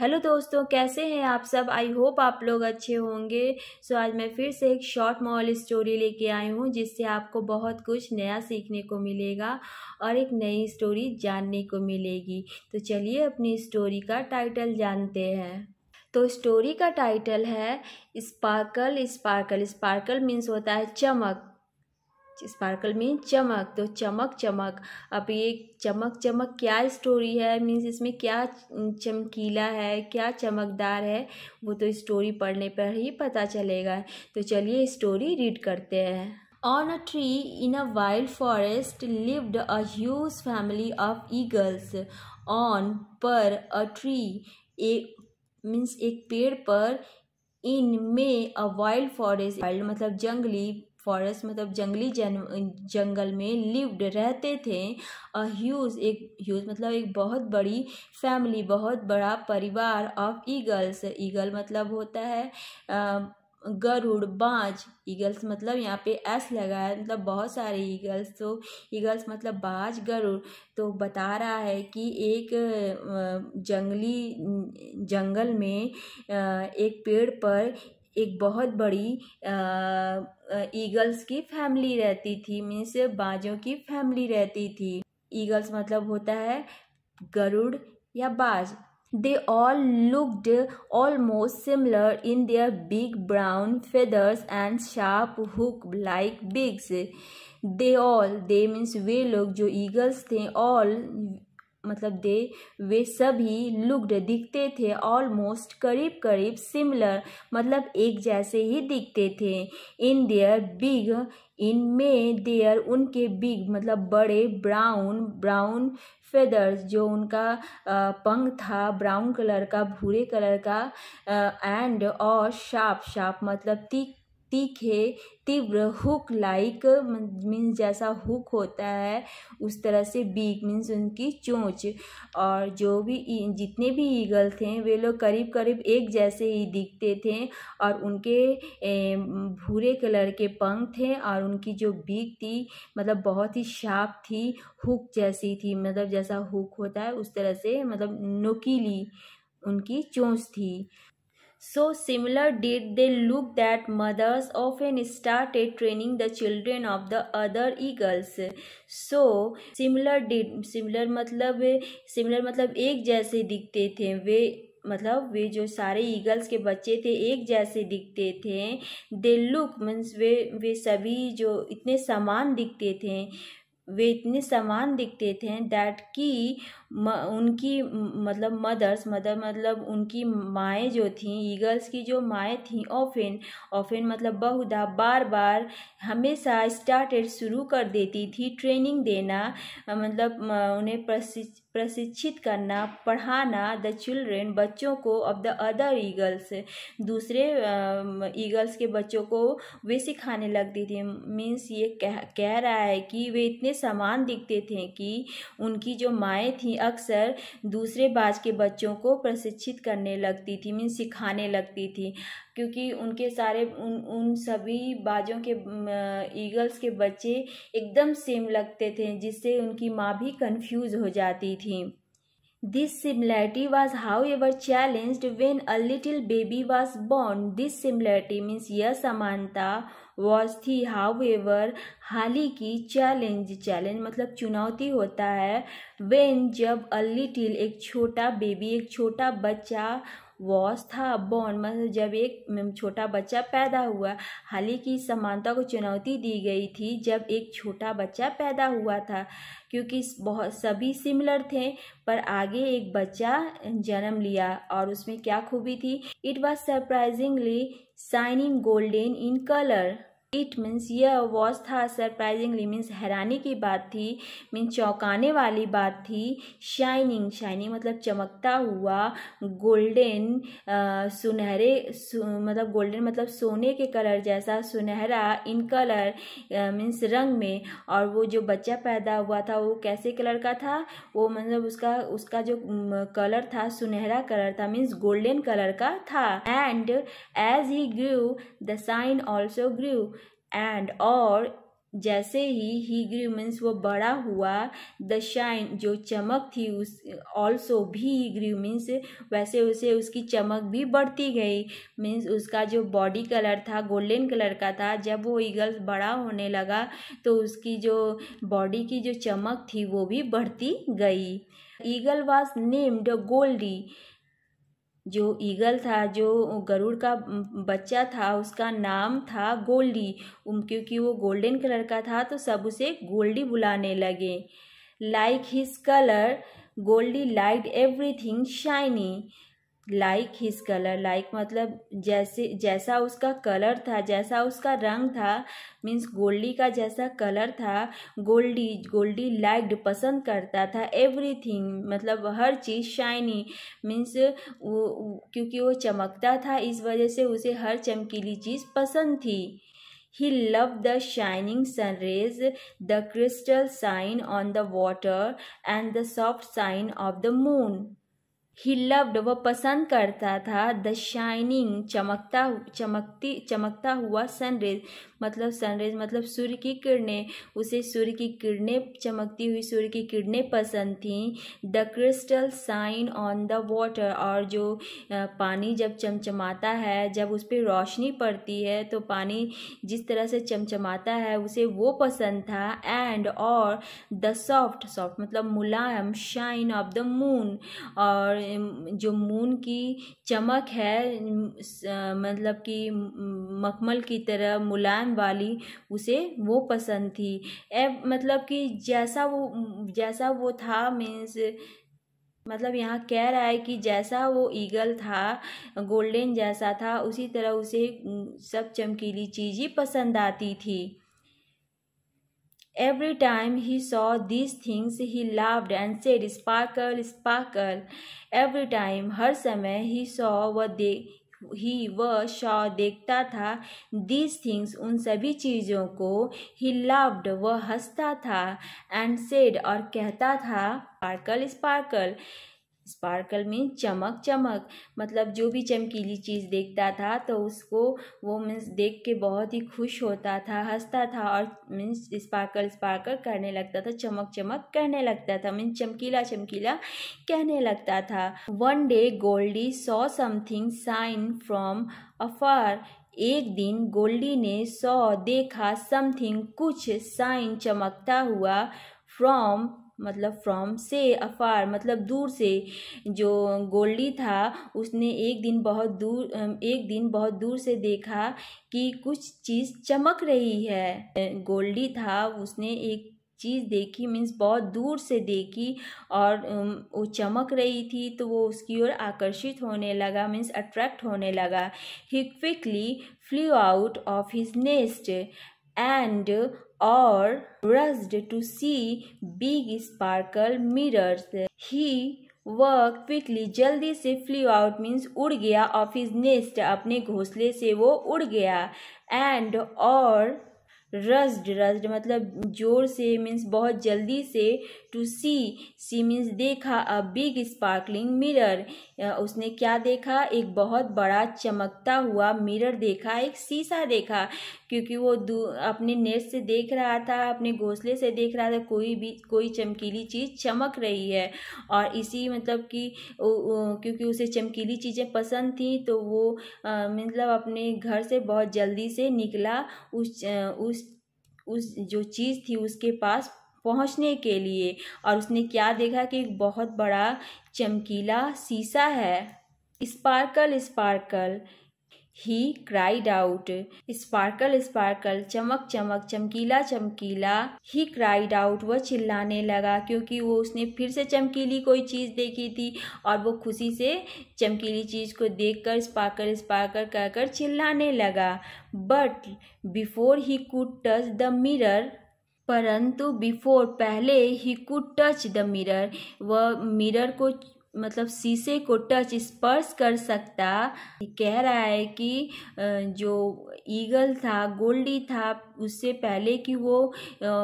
Hello दोस्तों कैसे हैं आप सब आई होप आप लोग अच्छे होंगे सो so, आज मैं फिर से एक शॉर्ट मॉल स्टोरी लेके आई हूँ जिससे आपको बहुत कुछ नया सीखने को मिलेगा और एक नई स्टोरी जानने को मिलेगी तो चलिए अपनी स्टोरी का टाइटल जानते हैं तो स्टोरी का टाइटल है स्पार्कल स्पार्कल स्पार्कल मीन्स होता है चमक स्पार्कल मीन चमक तो चमक चमक अब ये चमक चमक क्या स्टोरी है मीन्स इसमें क्या चमकीला है क्या चमकदार है वो तो स्टोरी पढ़ने पर ही पता चलेगा तो चलिए स्टोरी रीड करते हैं on a tree in a wild forest lived a huge family of eagles on पर अ ट्री ए मीन्स एक पेड़ पर इन में अ वाइल्ड फॉरेस्ट वाइल्ड मतलब जंगली फॉरेस्ट मतलब जंगली जन जंगल में लिव्ड रहते थे अ ह्यूज एक ह्यूज मतलब एक बहुत बड़ी फैमिली बहुत बड़ा परिवार ऑफ ईगल्स ईगल मतलब होता है गरुड़ बाज ईगल्स मतलब यहाँ पे एस लगा है मतलब बहुत सारे ईगल्स तो ईगल्स मतलब बाज गरुड़ तो बता रहा है कि एक जंगली जंगल में एक पेड़ पर एक बहुत बड़ी ईगल्स की फैमिली रहती थी मीन्स बाजों की फैमिली रहती थी ईगल्स मतलब होता है गरुड़ या बाज they all looked almost similar in their big brown feathers and sharp hook like beaks they all they means वे लोग जो ईगल्स थे ऑल मतलब दे वे सभी लुक्ड दिखते थे ऑलमोस्ट करीब करीब सिमिलर मतलब एक जैसे ही दिखते थे इन देयर बिग इन मे देयर उनके बिग मतलब बड़े ब्राउन ब्राउन फेदर्स जो उनका पंख था ब्राउन कलर का भूरे कलर का एंड और शार्प शार्प मतलब तीख तीखे तीव्र हुक लाइक मीन्स जैसा हुक होता है उस तरह से बीक मीन्स उनकी चोंच और जो भी e, जितने भी ईगल थे वे लोग करीब करीब एक जैसे ही दिखते थे और उनके भूरे कलर के पंख थे और उनकी जो बीक थी मतलब बहुत ही शार्प थी हुक जैसी थी मतलब जैसा हुक होता है उस तरह से मतलब नुकीली उनकी चोंच थी So similar did they look that mothers often started training the children of the other eagles. So similar did similar मतलब similar मतलब एक जैसे दिखते थे वे मतलब वे जो सारे ईगल्स के बच्चे थे एक जैसे दिखते थे दे लुक मीन्स वे वे सभी जो इतने समान दिखते थे वे इतने समान दिखते थे दैट कि म उनकी मतलब मदर्स मदर मतलब उनकी माएँ जो थीं ईगल्स की जो माएँ थीं ऑफिन ऑफिन मतलब बहुधा बार बार हमेशा स्टार्टेड शुरू कर देती थी ट्रेनिंग देना मतलब उन्हें प्रशिक्षित करना पढ़ाना द चिल्ड्रेन बच्चों को ऑफ द अदर ईगल्स दूसरे ईगल्स के बच्चों को वे सिखाने लगती थी मीन्स ये कह कह रहा है कि वे इतने समान दिखते थे कि उनकी जो माएँ थीं अक्सर दूसरे बाज के बच्चों को प्रशिक्षित करने लगती थी मीन सिखाने लगती थी क्योंकि उनके सारे उन उन सभी बाजों के ईगल्स के बच्चे एकदम सेम लगते थे जिससे उनकी माँ भी कंफ्यूज हो जाती थी This similarity was however challenged when a little baby was born. This similarity means यह समानता वॉज थी हाउ एवर हाल ही की चैलेंज चैलेंज मतलब चुनौती होता है वेन जब अल्ली टिल एक छोटा बेबी एक छोटा बच्चा वॉस था बॉन मतलब जब एक छोटा बच्चा पैदा हुआ हाल ही की समानता को चुनौती दी गई थी जब एक छोटा बच्चा पैदा हुआ था क्योंकि बहुत सभी सिमिलर थे पर आगे एक बच्चा जन्म लिया और उसमें क्या खूबी थी it was surprisingly shining golden in color. It means यह वॉज था सरप्राइजिंगली मीन्स हैरानी की बात थी मीन्स चौंकाने वाली बात थी शाइनिंग शाइनिंग मतलब चमकता हुआ गोल्डन सुनहरे सु, मतलब गोल्डन मतलब सोने के कलर जैसा सुनहरा इन कलर मीन्स रंग में और वो जो बच्चा पैदा हुआ था वो कैसे कलर का था वो मतलब उसका उसका जो कलर था सुनहरा कलर था मीन्स गोल्डन कलर का था and as he grew the shine also grew and और जैसे ही ही ग्रू मीन्स वो बड़ा हुआ द शाइन जो चमक थी उस ऑल्सो भी ही ग्रू मीन्स वैसे उसे उसकी चमक भी बढ़ती गई मीन्स उसका जो बॉडी कलर था गोल्डन कलर का था जब वो ईगल्स बड़ा होने लगा तो उसकी जो बॉडी की जो चमक थी वो भी बढ़ती गई ईगल वॉज नेम्ड गोल्डी जो ईगल था जो गरुड़ का बच्चा था उसका नाम था गोल्डी क्योंकि वो गोल्डन कलर का था तो सब उसे गोल्डी बुलाने लगे like his colour Goldie light everything shiny like his colour like मतलब जैसे जैसा उसका कलर था जैसा उसका रंग था मीन्स गोल्डी का जैसा कलर था गोल्डी गोल्डी लाइक्ड पसंद करता था एवरीथिंग मतलब हर चीज़ शाइनी मीन्स वो क्योंकि वो चमकता था इस वजह से उसे हर चमकीली चीज़ पसंद थी he love the shining sun rays the crystal shine on the water and the soft shine of the moon he loved वह पसंद करता था द शाइनिंग चमकता चमकती चमकता हुआ सनरेज मतलब सनरेज मतलब सूर्य की किरणें उसे सूर्य की किरणें चमकती हुई सूर्य की किरणें पसंद थीं the crystal shine on the water और जो पानी जब चमचमाता है जब उस पर रोशनी पड़ती है तो पानी जिस तरह से चमचमाता है उसे वो पसंद था एंड और द सॉफ्ट सॉफ्ट मतलब मुलायम शाइन ऑफ द मून और जो मून की चमक है मतलब कि मखमल की तरह मुलायम ज्ञान वाली उसे वो पसंद थी ए मतलब कि जैसा वो जैसा वो था मीन्स मतलब यहाँ कह रहा है कि जैसा वो ईगल था गोल्डन जैसा था उसी तरह उसे सब चमकीली चीज़ ही पसंद आती थी every time he saw these things he loved and said sparkle sparkle every time हर समय ही सॉ व दे ही वह शॉ देखता था दीज थिंग्स उन सभी चीज़ों को ही लव्ड वह हंसता था एंड सेड और कहता था स्पार्कल स्पार्कल स्पार्कल मीन्स चमक चमक मतलब जो भी चमकीली चीज़ देखता था तो उसको वो मीन्स देख के बहुत ही खुश होता था हंसता था और मीन्स स्पार्कल स्पार्कल करने लगता था चमक चमक कहने लगता था मीन्स चमकीला चमकीला कहने लगता था one day Goldie saw something shine from afar एक दिन गोल्डी ने सौ देखा समथिंग कुछ साइन चमकता हुआ फ्रॉम मतलब फ्रॉम से अफार मतलब दूर से जो गोल्डी था उसने एक दिन बहुत दूर एक दिन बहुत दूर से देखा कि कुछ चीज़ चमक रही है गोल्डी था उसने एक चीज़ देखी मीन्स बहुत दूर से देखी और वो चमक रही थी तो वो उसकी ओर आकर्षित होने लगा मीन्स अट्रैक्ट होने लगा he quickly flew out of his nest and or rushed to see big sparkle mirrors. He work quickly जल्दी से फ्लू आउट मीन्स उड़ गया ऑफ इज नेस्ट अपने घोंसले से वो उड़ गया एंड और रस्ड रस्ड मतलब जोर से मीन्स बहुत जल्दी से टू सी सी मीन्स देखा अ बिग स्पार्कलिंग मिरर उसने क्या देखा एक बहुत बड़ा चमकता हुआ मिरर देखा एक शीशा देखा क्योंकि वो अपने नेट से देख रहा था अपने घोंसले से देख रहा था कोई भी कोई चमकीली चीज़ चमक रही है और इसी मतलब कि क्योंकि उसे चमकीली चीज़ें पसंद थी तो वो मतलब अपने घर से बहुत जल्दी से निकला उस उस उस जो चीज़ थी उसके पास पहुंचने के लिए और उसने क्या देखा कि एक बहुत बड़ा चमकीला शीशा है sparkle sparkle he cried out sparkle sparkle चमक चमक चमकीला चमकीला ही क्राइड आउट वह चिल्लाने लगा क्योंकि वो उसने फिर से चमकीली कोई चीज़ देखी थी और वो खुशी से चमकीली चीज़ को देखकर स्पार्कल स्पार्कल कहकर चिल्लाने लगा but before he could touch the mirror परंतु बिफोर पहले he could touch the mirror वह मिरर को मतलब शीशे को टच स्पर्श कर सकता कह रहा है कि जो ईगल था गोल्डी था उससे पहले कि वो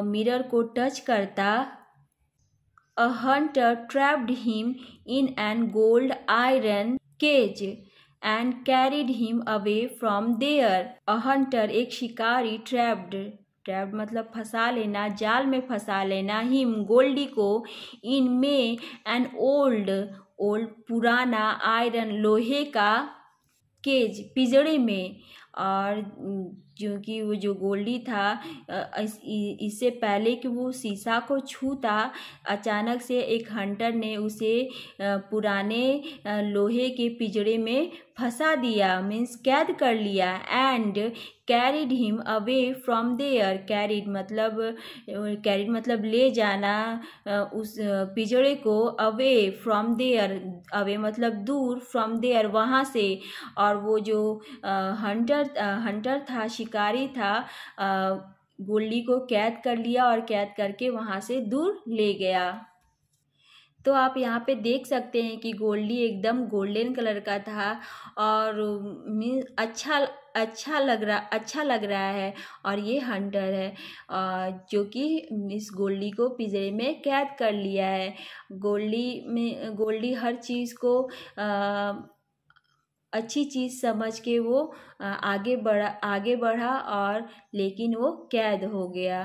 मिरर को टच करता a hunter trapped him in an gold iron cage and carried him away from there a hunter एक शिकारी ट्रैप्ड ट्रैप मतलब फंसा लेना जाल में फंसा लेना हिम गोल्डी को इन में एन ओल्ड ओल्ड पुराना आयरन लोहे का केज पिजड़े में और क्योंकि वो जो गोल्डी था इससे पहले कि वो शीशा को छूता अचानक से एक हंटर ने उसे पुराने लोहे के पिजड़े में फंसा दिया मीन्स कैद कर लिया and carried him away from there carried मतलब कैरिड मतलब ले जाना उस पिजड़े को अवे फ्रॉम देयर अवे मतलब दूर फ्रॉम देयर वहाँ से और वो जो हंटर हंटर था शिकारी था गुल्ली को कैद कर लिया और कैद करके वहाँ से दूर ले गया तो आप यहाँ पे देख सकते हैं कि गोल्डी एकदम गोल्डन कलर का था और मीन अच्छा अच्छा लग रहा अच्छा लग रहा है और ये हंटर है जो कि इस गोल्डी को पिजरे में कैद कर लिया है गोल्डी में गोल्डी हर चीज़ को आ, अच्छी चीज़ समझ के वो आगे बढ़ा आगे बढ़ा और लेकिन वो कैद हो गया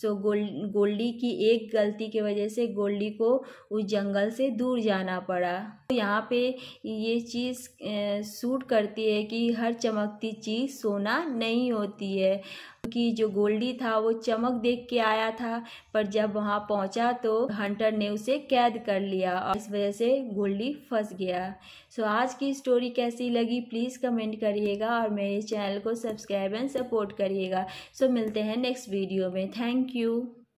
सो गोल गोल्डी की एक गलती की वजह से गोल्डी को उस जंगल से दूर जाना पड़ा तो यहाँ पे ये चीज़ सूट करती है कि हर चमकती चीज़ सोना नहीं होती है कि जो गोल्डी था वो चमक देख के आया था पर जब वहाँ पहुँचा तो हंटर ने उसे कैद कर लिया और इस वजह से गोल्डी फंस गया सो आज की स्टोरी कैसी लगी प्लीज़ कमेंट करिएगा और मेरे चैनल को सब्सक्राइब एंड सपोर्ट करिएगा सो मिलते हैं नेक्स्ट वीडियो में थैंक यू